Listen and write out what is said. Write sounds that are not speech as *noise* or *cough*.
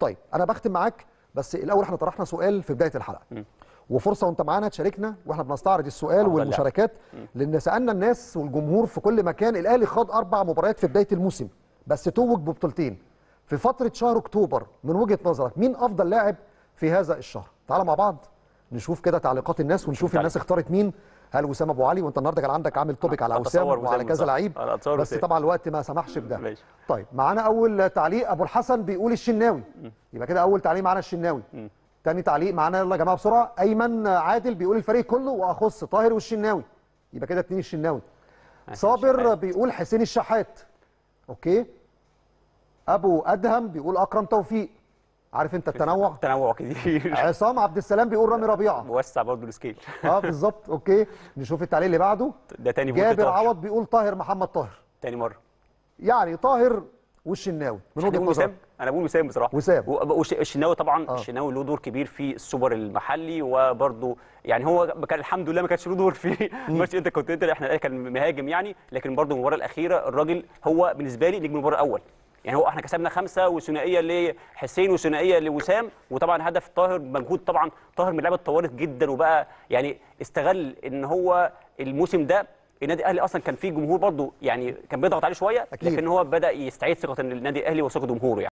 طيب انا بختم معاك بس الاول احنا طرحنا سؤال في بدايه الحلقه م. وفرصه وانت معانا تشاركنا واحنا بنستعرض السؤال والمشاركات لان سالنا الناس والجمهور في كل مكان الاهلي خاض اربع مباريات في بدايه الموسم بس توج ببطولتين في فتره شهر اكتوبر من وجهه نظرك مين افضل لاعب في هذا الشهر تعال مع بعض نشوف كده تعليقات الناس ونشوف الناس اختارت مين هل وسام ابو علي وانت النهارده كان عندك عامل توبيك على وسام وعلى كذا لعيب بس طبعا الوقت ما سمحش بده طيب معانا اول تعليق ابو الحسن بيقول الشناوي يبقى كده اول تعليق معانا الشناوي تاني تعليق معانا يلا يا جماعه بسرعه ايمن عادل بيقول الفريق كله واخص طاهر والشناوي يبقى كده اتنين الشناوي صابر بيقول حسين الشحات اوكي ابو ادهم بيقول اكرم توفيق عارف انت التنوع تنوع كتير *laughs* عصام عبد السلام بيقول رامي ربيعه موسع برضه السكيل اه بالظبط اوكي نشوف التعليق اللي بعده *laughs* ده تاني جابر عوض بيقول طاهر محمد طاهر تاني مره يعني طاهر والشناوي من وجهه نظرك انا بقول وسام بصراحه وسام والشناوي طبعا آه. الشناوي له دور كبير في السوبر المحلي وبرده يعني هو كان الحمد لله ما كانش له دور في *laughs* ماتش انت كنت انت احنا كان مهاجم يعني لكن برده المباراه الاخيره الراجل هو بالنسبه لي نجم المباراه الاول يعني هو احنا كسبنا خمسه وثنائيه لحسين وثنائيه لوسام وطبعا هدف طاهر مجهود طبعا طاهر من لعبه طوالت جدا وبقى يعني استغل ان هو الموسم ده النادي الاهلي اصلا كان فيه جمهور برضه يعني كان بيضغط عليه شويه لكن هو بدا يستعيد ثقه النادي الاهلي وثقه جمهوره يعني